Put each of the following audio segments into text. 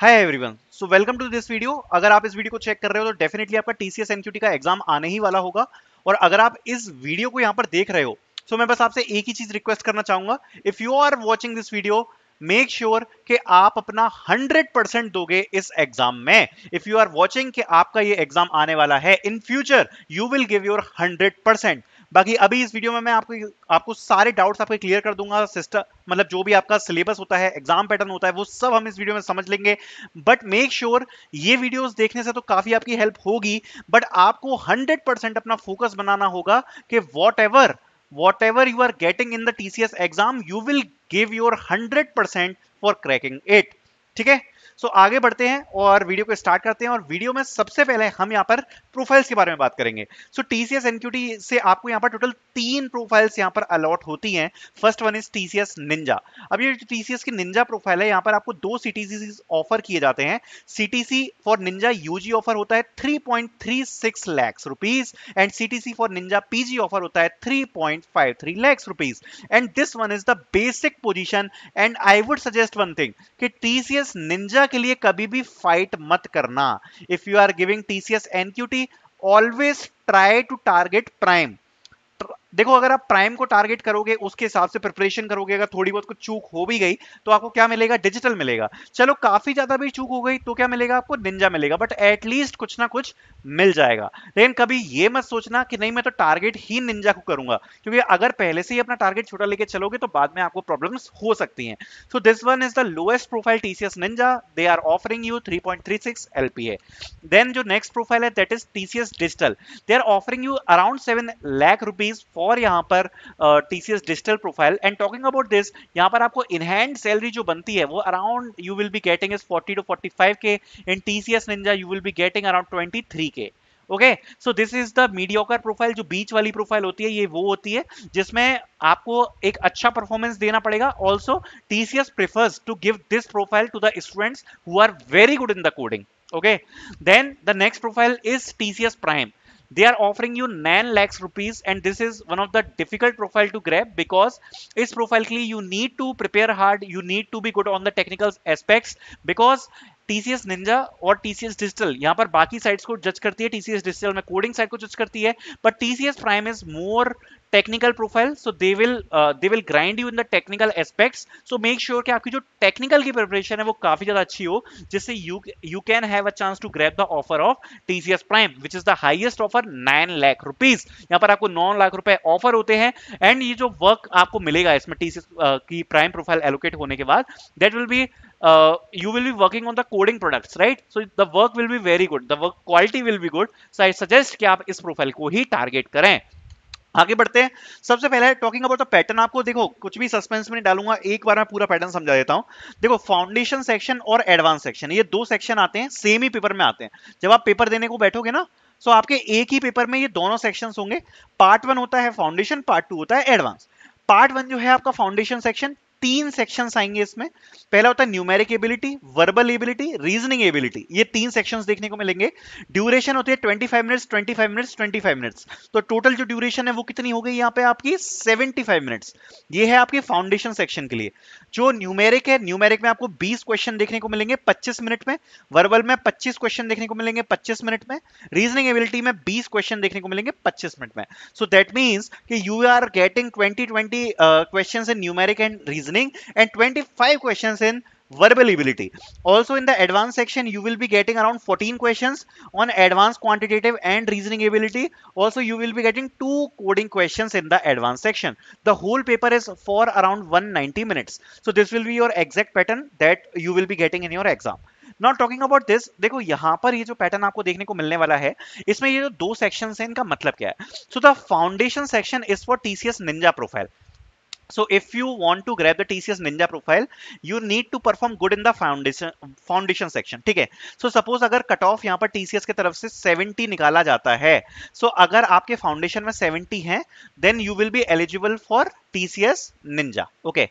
Hi everyone so welcome to this video अगर आप इस वीडियो को चेक कर रहे हो तो डेफिनेटली आपका टीसीएस एनक्यूटी का एग्जाम आने ही वाला होगा और अगर आप इस वीडियो को यहां पर देख रहे हो सो तो so मैं बस आपसे एक ही चीज रिक्वेस्ट करना चाहूंगा if you are watching this video make sure के कि आप अपना 100% दोगे इस एग्जाम में इफ यू आर वॉचिंग आपका ये एग्जाम आने वाला है in future you will give your 100% बाकी अभी इस वीडियो में मैं आपको आपको सारे डाउट्स आपके क्लियर कर दूंगा सिस्टर मतलब जो भी आपका सिलेबस होता है एग्जाम पैटर्न होता है वो सब हम इस वीडियो में समझ लेंगे बट मेक श्योर ये वीडियोस देखने से तो काफी आपकी हेल्प होगी बट आपको 100% अपना फोकस बनाना होगा कि whatever whatever you are getting in the TCS exam you will give your hundred for cracking it ठीक है सो आगे बढ़ते हैं और वीडियो को स्टार्ट करते हैं और वीडियो में सबसे पहले हम यहाँ पर प्रोफाइल्स के बारे में बात करेंगे सो टी सी से आपको यहाँ पर टोटल तीन प्रोफाइल्स यहाँ पर अलॉट होती हैं first one is T ninja अब ये टी की निंजा प्रोफाइल है यहाँ पर आपको दो सी ऑफर किए जाते हैं C for ninja UG offer होता है three point three six lakhs rupees and C for ninja PG offer होता है three point five three lakhs rupees and this one is the basic position and I would suggest one thing कि TCS ninja हमेशा के लिए कभी भी fight मत करना if you are giving TCS NQT always try to target prime देखो अगर आप प्राइम को टारगेट करोगे उसके हिसाब से प्रिपरेशन करोगे अगर थोड़ी बहुत कुछ चूक हो भी गई तो आपको क्या मिलेगा डिजिटल मिलेगा चलो काफी ज्यादा भी चूक हो गई तो क्या मिलेगा आपको निंजा मिलेगा बट एटलीस्ट कुछ ना कुछ मिल जाएगा लेकिन कभी ये मत सोचना कि नहीं मैं तो टारगेट ही निंजा को करूंगा क्योंकि अगर पहले से ही अपना टारगेट छोटा लेके चलोगे तो बाद में आपको प्रॉब्लम हो सकती है so this one is the lowest profile TCS ninja they are offering you P A then जो नेक्स्ट प्रोफाइल है that is TCS digital they are offering you around seven lakh rupees और यहाँ पर TCS digital profile and talking about this यहाँ पर आपको in hand salary जो बनती है वो around you will be getting is 40 to 45 K in TCS ninja you will be getting around 23 K okay so this is the mediocre profile जो बीच वाली प्रोफाइल होती है ये वो होती है जिसमें आपको एक अच्छा परफॉर्मेंस देना पड़ेगा also TCS prefers to give this profile to the students who are very good in the coding okay then the next profile is TCS prime they are offering you 9 lakhs rupees and this is one of the difficult profile to grab because it's profile you need to prepare hard you need to be good on the technical aspects because TCS Ninja or TCS Digital यहाँ पर बाकी sites को जज करती है TCS Digital में coding site को judge करती है TCS Prime is more technical profile so they will uh, they will grind you in the technical aspects so make sure कि आपकी जो technical की preparation है वो काफी ज्यादा अच्छी हो जिससे you you can have a chance to grab the offer of TCS Prime which is the highest offer 9 lakh rupees यहाँ पर आपको 9 लाख रुपए ऑफर होते हैं एंड ये जो वर्क आपको मिलेगा इसमें TCS uh, की प्राइम प्रोफाइल एलोकेट होने के बाद that will be uh, you will be working on the coding products right so the work will be very good the work quality will be good so i suggest कि आप इस profile को ही target करें आगे बढ़ते हैं सबसे पहले टॉकिंग अबाउट द पैटर्न आपको देखो कुछ भी सस्पेंस में नहीं डालूंगा एक बार मैं पूरा पैटर्न समझा देता हूं देखो फाउंडेशन सेक्शन और एडवांस सेक्शन ये दो सेक्शन आते हैं सेम ही पेपर में आते हैं जब आप पेपर देने को बैठोगे ना सो आपके एक ही पेपर में ये दोनों सेक्शन होंगे पार्ट वन होता है फाउंडेशन पार्ट टू होता है एडवांस पार्ट वन जो है आपका फाउंडेशन सेक्शन तीन सेक्शन आएंगे इसमें पहला होता है numeric ability verbal ability reasoning ability ये तीन सेक्शन देखने को मिलेंगे ड्यूरेशन होती है twenty five minutes twenty five minutes twenty five minutes तो टोटल जो ड्यूरेशन है वो कितनी हो गई यहाँ पे आपकी सेवेंटी फाइव मिनट्स ये है आपके फाउंडेशन सेक्शन के लिए जो न्यूमेरिक है न्यूमेरिक में आपको बीस क्वेश्चन देखने को मिलेंगे पच्चीस मिनट में वर्बल में पच्चीस क्वेश्चन देखने को मिलेंगे पच्चीस मिनट में रीजनिंग एबिलिटी में बीस क्वेश्चन देखने को मिलेंगे पच्चीस मिनट में सो दैट मीन्स कि you are getting twenty twenty question in numeric and reasoning reasoning and 25 questions in verbal ability. Also in the advanced section, you will be getting around 14 questions on advanced quantitative and reasoning ability. Also, you will be getting two coding questions in the advanced section. The whole paper is for around 190 minutes. So this will be your exact pattern that you will be getting in your exam. Now, talking about this, देखो यहाँ पर ये जो pattern आपको देखने को मिलने वाला है इसमें ये जो दो sections है इनका मतलब क्या है So the foundation section is for TCS Ninja profile. so if you want to grab the tcs ninja profile you need to perform good in the foundation foundation section theek hai so suppose agar cut off yahan par tcs ke taraf se 70 nikala jata hai so agar aapke foundation mein 70 hai then you will be eligible for tcs ninja okay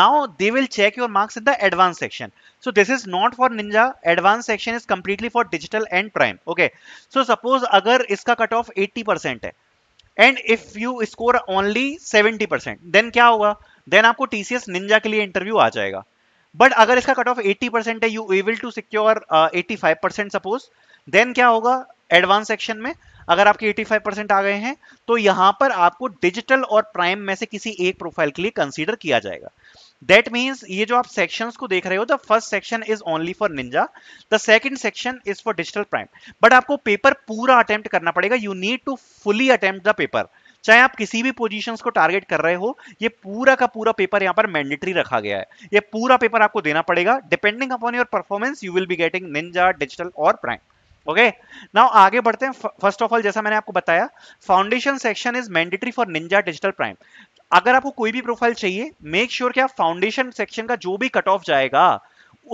now they will check your marks in the advanced section so this is not for ninja advanced section is completely for digital and prime okay so suppose agar iska cut off 80% hai and if you score only 70 percent then क्या होगा then आपको TCS Ninja के लिए interview आ जाएगा but अगर इसका cut off 80 percent है you able to secure 85 percent suppose then क्या होगा एडवांस सेक्शन में अगर आपके 85 परसेंट आ गए हैं तो यहां पर आपको डिजिटल और प्राइम में से किसी एक प्रोफाइल के लिए कंसीडर किया जाएगा दैट मीन्स ये जो आप सेक्शंस को देख रहे हो the first section is only for ninja the second section is for digital prime but आपको पेपर पूरा अटेम्प्ट करना पड़ेगा you need to fully attempt the paper चाहे आप किसी भी पोजीशन को टारगेट कर रहे हो ये पूरा का पूरा पेपर यहाँ पर मैंडेटरी रखा गया है ये पूरा पेपर आपको देना पड़ेगा depending upon your performance you will be getting ninja digital और प्राइम ओके okay? नाउ आगे बढ़ते हैं फर्स्ट ऑफ ऑल जैसा मैंने आपको बताया foundation section is mandatory for ninja digital prime अगर आपको कोई भी प्रोफाइल चाहिए मेक श्योर sure कि आप फाउंडेशन सेक्शन का जो भी कट ऑफ जाएगा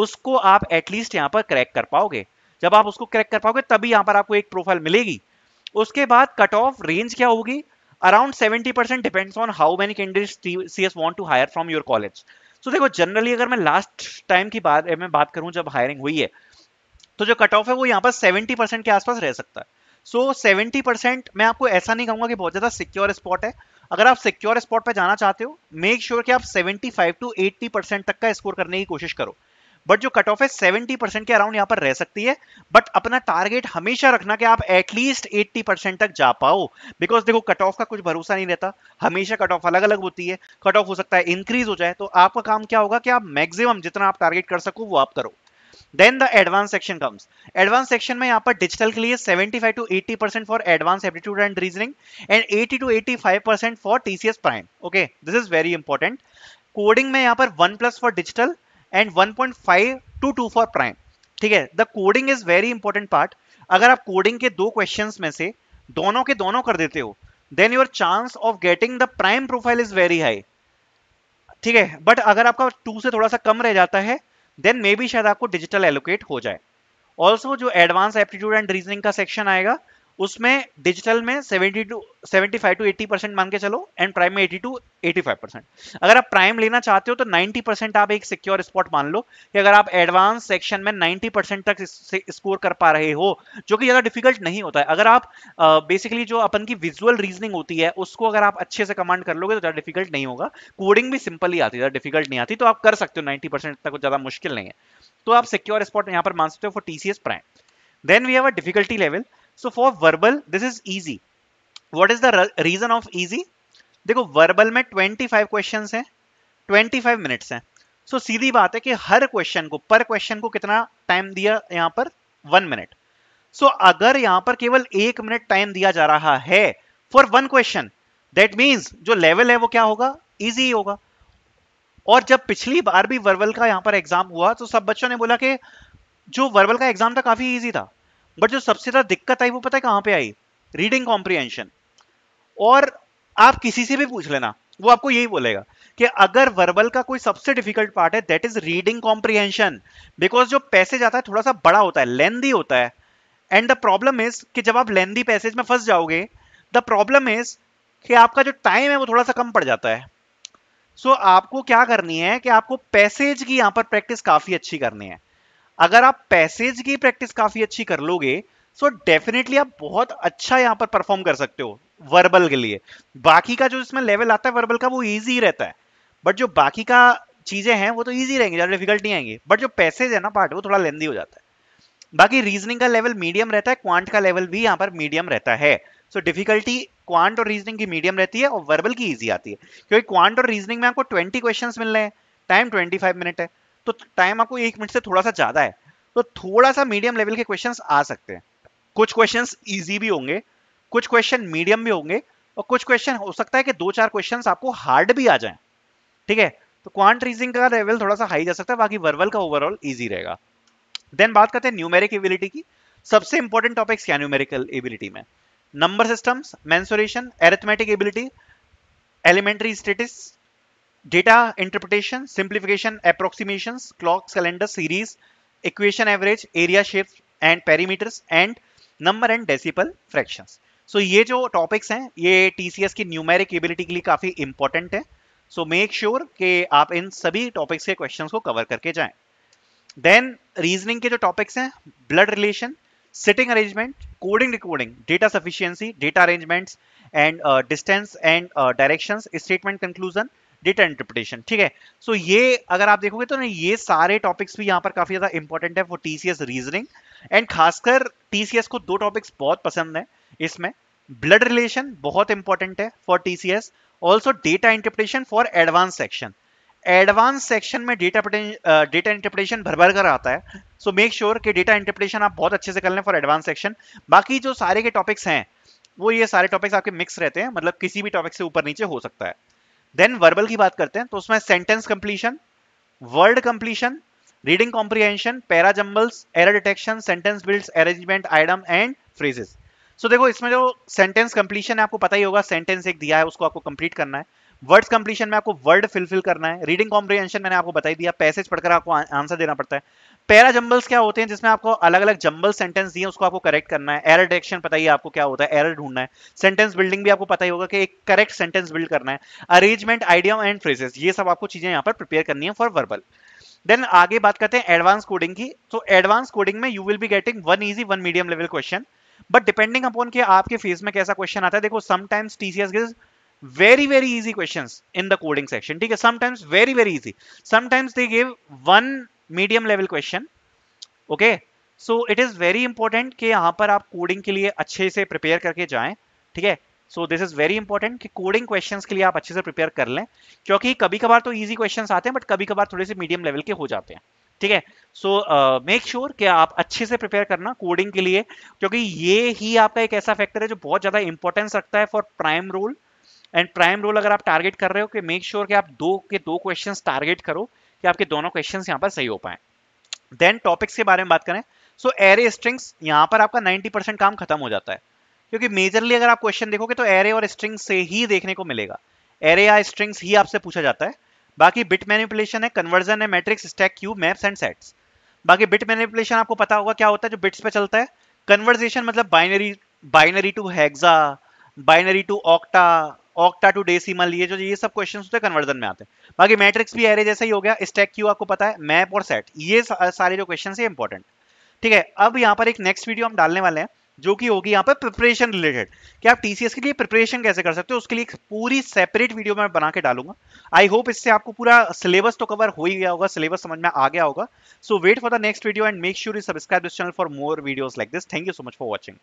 उसको आप एटलीस्ट यहां पर क्रैक कर पाओगे जब आप उसको क्रैक कर पाओगे तभी यहां पर आपको एक प्रोफाइल मिलेगी उसके बाद कट ऑफ रेंज क्या होगी around 70 percent depends on how many candidate C S want to hire from your college so देखो जनरली अगर मैं लास्ट टाइम की बात मैं बात करूं जब हायरिंग हुई है तो जो कट ऑफ है वो यहाँ पर 70 परसेंट के आसपास रह सकता है सो so, 70 परसेंट मैं आपको ऐसा नहीं कहूंगा कि बहुत ज़्यादा सिक्योर स्पॉट है अगर आप सिक्योर स्पॉट पे जाना चाहते हो मेक श्योर कि आप 75 टू 80 परसेंट तक का स्कोर करने की कोशिश करो बट जो कट ऑफ है 70 परसेंट के अराउंड यहां पर रह सकती है बट अपना टारगेट हमेशा रखना कि आप एटलीस्ट 80 परसेंट तक जा पाओ बिकॉज देखो कट ऑफ का कुछ भरोसा नहीं रहता हमेशा कट ऑफ अलग अलग होती है कट ऑफ हो सकता है इंक्रीज हो जाए तो आपका काम क्या होगा कि आप मैक्सिमम जितना आप टारगेट कर सको वो आप करो then the advance section comes advance section में यहाँ पर डिजिटल के लिए 75 to 80 percent for advance aptitude and reasoning and 80 to 85 percent for TCS prime okay this is very important coding में यहाँ पर one plus for digital and 1.5 to two for prime ठीक है the coding is very important part अगर आप coding के दो question में से दोनों के दोनों कर देते हो then your chance of getting the prime profile is very high ठीक है बट अगर आपका टू से थोड़ा सा कम रह जाता है देन मे बी शायद आपको डिजिटल एलोकेट हो जाए ऑल्सो जो एडवांस एप्टीट्यूड एंड रीजनिंग का सेक्शन आएगा उसमें डिजिटल में 72 75 टू 80 परसेंट मान के चलो एंड प्राइम में 80 टू 85 परसेंट अगर आप प्राइम लेना चाहते हो तो 90 परसेंट आप एक सिक्योर स्पॉट मान लो कि अगर आप एडवांस सेक्शन में 90 परसेंट तक स्कोर कर पा रहे हो जो कि ज़्यादा डिफिकल्ट नहीं होता है अगर आप बेसिकली uh, जो अपन की विजुअल रीजनिंग होती है उसको अगर आप अच्छे से कमांड कर लोगे तो ज़्यादा डिफिकल्ट नहीं होगा कोडिंग भी सिंपल ही आती है ज़्यादा डिफिकल्ट नहीं आती तो आप कर सकते हो नाइन्टी तक ज़्यादा मुश्किल नहीं है तो आप सिक्योर स्पॉट यहाँ पर मान सकते हो for T prime then we have a difficulty level so for verbal this is easy what is the reason of easy देखो वर्बल में 25 क्वेश्चन ट्वेंटी फाइव मिनट्स हैं सो so, सीधी बात है कि हर क्वेश्चन को पर क्वेश्चन को कितना टाइम दिया यहां पर वन मिनट सो अगर यहां पर केवल एक मिनट टाइम दिया जा रहा है for one question that means जो लेवल है वो क्या होगा ईजी होगा और जब पिछली बार भी वर्बल का यहां पर एग्जाम हुआ तो सब बच्चों ने बोला कि जो वर्बल का एग्जाम था काफी ईजी था बट जो सबसे ज्यादा दिक्कत आई वो पता है कहाँ पे आई रीडिंग कॉम्प्रिहेंशन और आप किसी से भी पूछ लेना वो आपको यही बोलेगा कि अगर वर्बल का कोई सबसे डिफिकल्ट पार्ट है that is reading comprehension because जो पैसेज आता है थोड़ा सा बड़ा होता है लेंदी होता है एंड द प्रॉब्लम इज कि जब आप लेंदी पैसेज में फंस जाओगे द प्रॉब्लम इज कि आपका जो टाइम है वो थोड़ा सा कम पड़ जाता है सो so, आपको क्या करनी है कि आपको पैसेज की यहाँ पर प्रैक्टिस काफी अच्छी करनी है अगर आप पैसेज की प्रैक्टिस काफी अच्छी कर लोगे सो so डेफिनेटली आप बहुत अच्छा यहाँ पर परफॉर्म कर सकते हो वर्बल के लिए बाकी का जो इसमें लेवल आता है वर्बल का वो ईजी रहता है बट जो बाकी का चीजें हैं वो तो ईजी रहेंगी ज़्यादा डिफिकल्ट नहीं आएंगे बट जो पैसेज है ना पार्ट वो थोड़ा लेंदी हो जाता है बाकी रीजनिंग का लेवल मीडियम रहता है क्वांट का लेवल भी यहाँ पर मीडियम रहता है सो डिफिकल्टी क्वांट और रीजनिंग की मीडियम रहती है और वर्बल की ईजी आती है क्योंकि क्वांट और रीजनिंग में आपको ट्वेंटी क्वेश्चन मिल रहे हैं टाइम ट्वेंटी फाइव मिनट है तो टाइम आपको एक मिनट से थोड़ा सा ज़्यादा है तो थोड़ा सा मीडियम लेवल के क्वेश्चन आ सकते हैं कुछ क्वेश्चन ईजी भी होंगे कुछ क्वेश्चन मीडियम भी होंगे और कुछ क्वेश्चन हो सकता है कि दो चार क्वेश्चन आपको हार्ड भी आ जाए ठीक है तो क्वांट रीजिंग का लेवल थोड़ा सा हाई जा सकता है बाकी वर्वल का ओवरऑल ईजी रहेगा देन बात करते हैं न्यूमेरिक एबिलिटी की सबसे इंपॉर्टेंट टॉपिक्स क्या न्यूमेरिकल एबिलिटी में number systems mensuration arithmetic ability elementary statistics data interpretation, simplification, approximations, clocks, calendar, series, equation average, area shifts and perimeters and number and decibel fractions. So ये जो topics हैं ये TCS की numeric ability के लिए काफ़ी important है so make sure के आप इन सभी टॉपिक्स के क्वेश्चन को कवर करके जाए देन रीजनिंग के जो टॉपिक्स हैं blood relation seating arrangement coding decoding data sufficiency data arrangements and distance and direction statement conclusion data interpretation ठीक है सो so, ये अगर आप देखोगे तो ना ये सारे टॉपिक्स भी यहाँ पर काफी ज्यादा इंपॉर्टेंट है फॉर टीसीएस रीजनिंग एंड खासकर टीसीएस को दो टॉपिक्स बहुत पसंद है इसमें ब्लड रिलेशन बहुत इंपॉर्टेंट है for TCS also data interpretation for advance section advance section में डेटा डेटा इंटरप्रिटेशन भर भर कर आता है सो मेक श्योर कि डेटा इंटरप्रिटेशन आप बहुत अच्छे से कर लें फॉर एडवांस सेक्शन बाकी जो सारे के टॉपिक्स हैं वो ये सारे टॉपिक्स आपके मिक्स रहते हैं मतलब किसी भी टॉपिक से ऊपर नीचे हो सकता है देन वर्बल की बात करते हैं तो उसमें sentence completion word completion reading comprehension para jumbles error detection sentence build arrangement idiom and phrases so देखो इसमें जो सेंटेंस कंप्लीशन है आपको पता ही होगा सेंटेंस एक दिया है उसको आपको कंप्लीट करना है वर्ड्स कंप्लीशन में आपको वर्ड फिलफिल करना है रीडिंग कॉम्प्रीहेंशन मैंने आपको बताई दिया पैसेज पढ़कर आपको आंसर देना पड़ता है पैरा जंबल्स क्या होते हैं जिसमें आपको अलग अलग जंबल सेंटेंस दिए उसको आपको करेक्ट करना है एरर डायरेक्शन पता ही आपको क्या होता है एरर ढूंढना है सेंटेंस बिल्डिंग भी आपको पता ही होगा कि एक करेक्ट सेंटेंस बिल्ड करना है अरेंजमेंट आइडिया एंड फ्रेजेस ये सब आपको चीजें यहाँ पर प्रिपेयर करनी है फॉर वर्बल देन आगे बात करते हैं एडवांस कोडिंग की तो एडवांस कोडिंग में you will be getting one easy one medium level question but depending upon के आपके फेस में कैसा क्वेश्चन आता है देखो sometimes TCS gives very very easy questions in the coding section ठीक है sometimes very very easy sometimes they give one medium level question okay so it is very important कि यहां पर आप कोडिंग के लिए अच्छे से प्रिपेयर करके जाएं ठीक है so this is very important कि कोडिंग क्वेश्चंस के लिए आप अच्छे से प्रिपेयर कर लें क्योंकि कभी कभार तो इजी क्वेश्चंस आते हैं बट कभी कभार थोड़े से मीडियम लेवल के हो जाते हैं ठीक है सो मेक श्योर कि आप अच्छे से प्रिपेयर करना कोडिंग के लिए क्योंकि ये ही आपका एक ऐसा फैक्टर है जो बहुत ज़्यादा इंपॉर्टेंस रखता है for prime role and prime role अगर आप टारगेट कर रहे हो कि मेक श्योर sure कि आप दो के दो क्वेश्चन टारगेट करो कि आपके दोनों क्वेश्चन यहाँ पर सही हो पाए देन टॉपिक्स के बारे में बात करें सो एरे स्ट्रिंग्स यहाँ पर आपका 90% काम खत्म हो जाता है क्योंकि मेजरली अगर आप क्वेश्चन देखोगे तो एरे और स्ट्रिंग्स से ही देखने को मिलेगा एरे या स्ट्रिंग्स ही आपसे पूछा जाता है बाकी बिट मैनिपुलेशन है कन्वर्जन है matrix stack queue maps and sets बाकी बिट मैनिपुलेशन आपको पता होगा क्या होता है जो बिट्स पे चलता है कन्वर्जेशन मतलब binary binary to hexa binary to octa octa to decimal ये जो ये सब क्वेश्चन होते हैं कन्वर्जन में आते हैं बाकी मैट्रिक्स भी एरे जैसा ही हो गया स्टैक क्यू आपको पता है मैप और सेट ये सारे जो क्वेश्चन है इंपॉर्टेंट ठीक है अब यहाँ पर एक नेक्स्ट वीडियो हम डालने वाले हैं जो कि होगी यहाँ पर प्रिपरेशन रिलेटेड कि आप टीसीएस के लिए प्रिपरेशन कैसे कर सकते हो उसके लिए एक पूरी सेपरेट वीडियो मैं बना के डालूंगा आई होप इससे आपको पूरा सिलेबस तो कवर हो ही गया होगा सिलेबस समझ में आ गया होगा so wait for the next video and make sure you subscribe this channel for more video like this thank you so much for watching